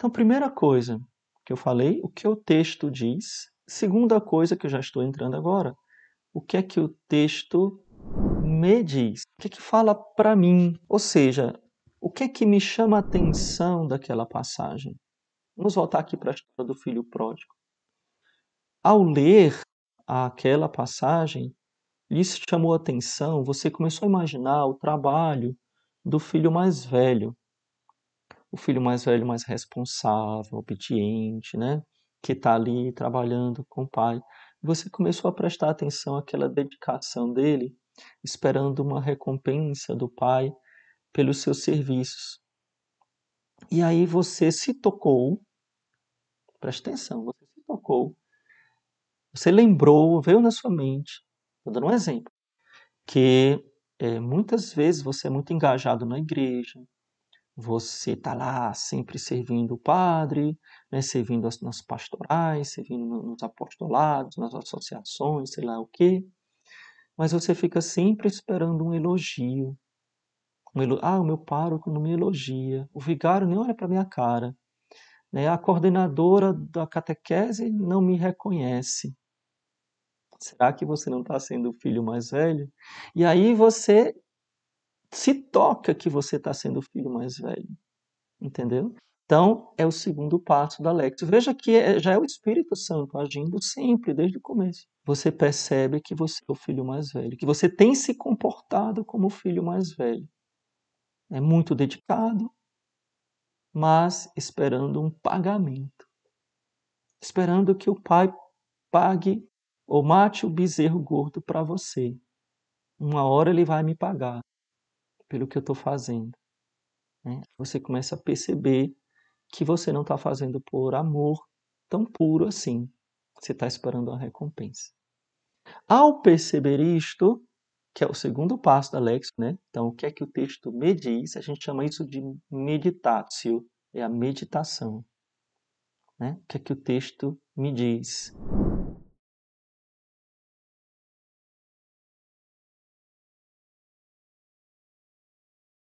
Então, primeira coisa que eu falei, o que o texto diz. Segunda coisa que eu já estou entrando agora, o que é que o texto me diz? O que é que fala para mim? Ou seja, o que é que me chama a atenção daquela passagem? Vamos voltar aqui para a história do filho pródigo. Ao ler aquela passagem, isso chamou a atenção, você começou a imaginar o trabalho do filho mais velho, o filho mais velho mais responsável, obediente, né? Que está ali trabalhando com o pai. Você começou a prestar atenção àquela dedicação dele, esperando uma recompensa do pai pelos seus serviços. E aí você se tocou, presta atenção, você se tocou, você lembrou, veio na sua mente, Vou dando um exemplo, que é, muitas vezes você é muito engajado na igreja, você está lá sempre servindo o padre, né, servindo as, nas pastorais, servindo nos apostolados, nas associações, sei lá o quê. Mas você fica sempre esperando um elogio. Um elogio. Ah, o meu pároco não me elogia. O vigário nem olha para minha cara. Né? A coordenadora da catequese não me reconhece. Será que você não está sendo o filho mais velho? E aí você se toca que você está sendo o filho mais velho. Entendeu? Então, é o segundo passo da Lectio. Veja que é, já é o Espírito Santo agindo sempre, desde o começo. Você percebe que você é o filho mais velho, que você tem se comportado como o filho mais velho. É muito dedicado, mas esperando um pagamento. Esperando que o pai pague ou mate o bezerro gordo para você. Uma hora ele vai me pagar pelo que eu estou fazendo. Né? Você começa a perceber que você não está fazendo por amor tão puro assim. Você está esperando uma recompensa. Ao perceber isto, que é o segundo passo da Lex, né? Então, o que é que o texto me diz? A gente chama isso de meditatio, é a meditação. Né? O que é que o texto me diz?